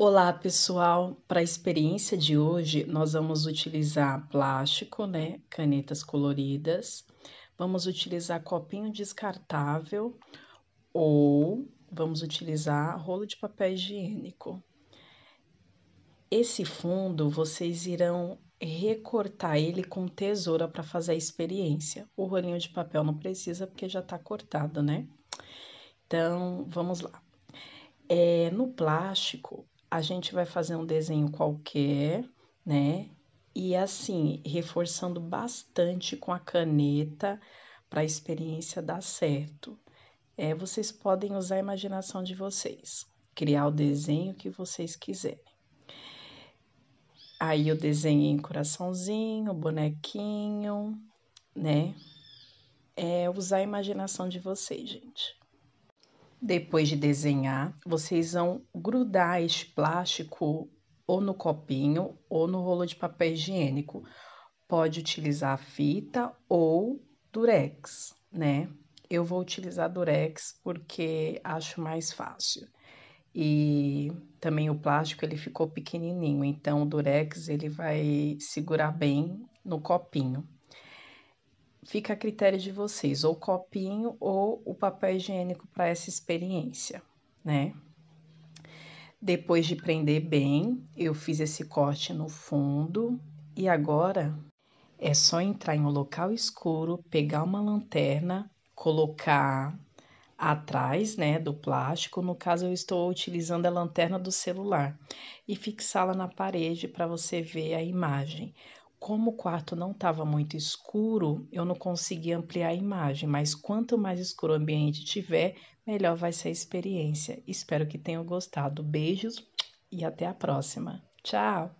Olá pessoal, para a experiência de hoje nós vamos utilizar plástico, né? Canetas coloridas, vamos utilizar copinho descartável ou vamos utilizar rolo de papel higiênico. Esse fundo vocês irão recortar ele com tesoura para fazer a experiência. O rolinho de papel não precisa porque já está cortado, né? Então vamos lá. É, no plástico, a gente vai fazer um desenho qualquer, né? E assim, reforçando bastante com a caneta para a experiência dar certo. É, vocês podem usar a imaginação de vocês, criar o desenho que vocês quiserem. Aí eu desenhei um coraçãozinho, bonequinho, né? É usar a imaginação de vocês, gente. Depois de desenhar, vocês vão grudar esse plástico ou no copinho ou no rolo de papel higiênico. Pode utilizar fita ou durex, né? Eu vou utilizar durex porque acho mais fácil. E também o plástico ele ficou pequenininho, então o durex ele vai segurar bem no copinho fica a critério de vocês, ou copinho ou o papel higiênico para essa experiência, né? Depois de prender bem, eu fiz esse corte no fundo e agora é só entrar em um local escuro, pegar uma lanterna, colocar atrás, né, do plástico. No caso, eu estou utilizando a lanterna do celular e fixá-la na parede para você ver a imagem. Como o quarto não estava muito escuro, eu não consegui ampliar a imagem, mas quanto mais escuro o ambiente tiver, melhor vai ser a experiência. Espero que tenham gostado. Beijos e até a próxima. Tchau!